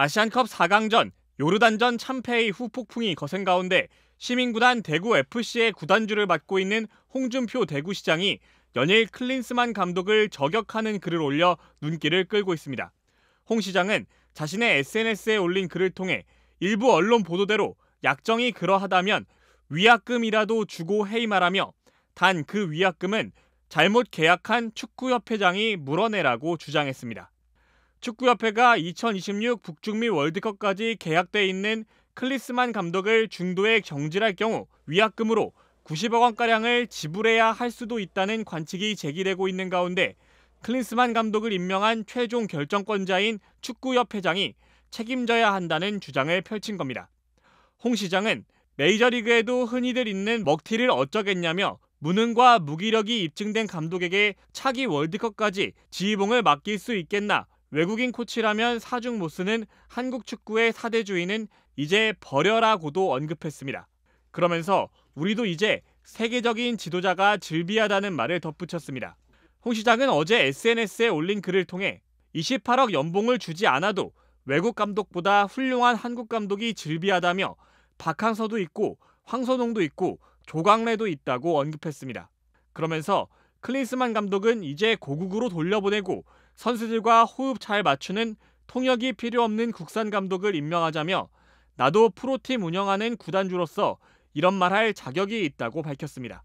아시안컵 4강전 요르단전 참패 의후 폭풍이 거센 가운데 시민구단 대구 FC의 구단주를 맡고 있는 홍준표 대구시장이 연일 클린스만 감독을 저격하는 글을 올려 눈길을 끌고 있습니다. 홍 시장은 자신의 SNS에 올린 글을 통해 일부 언론 보도대로 약정이 그러하다면 위약금이라도 주고 해임하라며 단 그 위약금은 잘못 계약한 축구협회장이 물어내라고 주장했습니다. 축구협회가 2026 북중미 월드컵까지 계약돼 있는 클리스만 감독을 중도에 경질할 경우 위약금으로 90억 원가량을 지불해야 할 수도 있다는 관측이 제기되고 있는 가운데 클린스만 감독을 임명한 최종 결정권자인 축구협회장이 책임져야 한다는 주장을 펼친 겁니다. 홍 시장은 메이저리그에도 흔히들 있는 먹튀를 어쩌겠냐며 무능과 무기력이 입증된 감독에게 차기 월드컵까지 지휘봉을 맡길 수 있겠나 외국인 코치라면 사중 못 쓰는 한국 축구의 사대주의는 이제 버려라고도 언급했습니다. 그러면서 우리도 이제 세계적인 지도자가 즐비하다는 말을 덧붙였습니다. 홍 시장은 어제 SNS에 올린 글을 통해 28억 연봉을 주지 않아도 외국 감독보다 훌륭한 한국 감독이 즐비하다며 박항서도 있고 황선홍도 있고 조강래도 있다고 언급했습니다. 그러면서 클린스만 감독은 이제 고국으로 돌려보내고 선수들과 호흡 잘 맞추는 통역이 필요 없는 국산 감독을 임명하자며 나도 프로팀 운영하는 구단주로서 이런 말 할 자격이 있다고 밝혔습니다.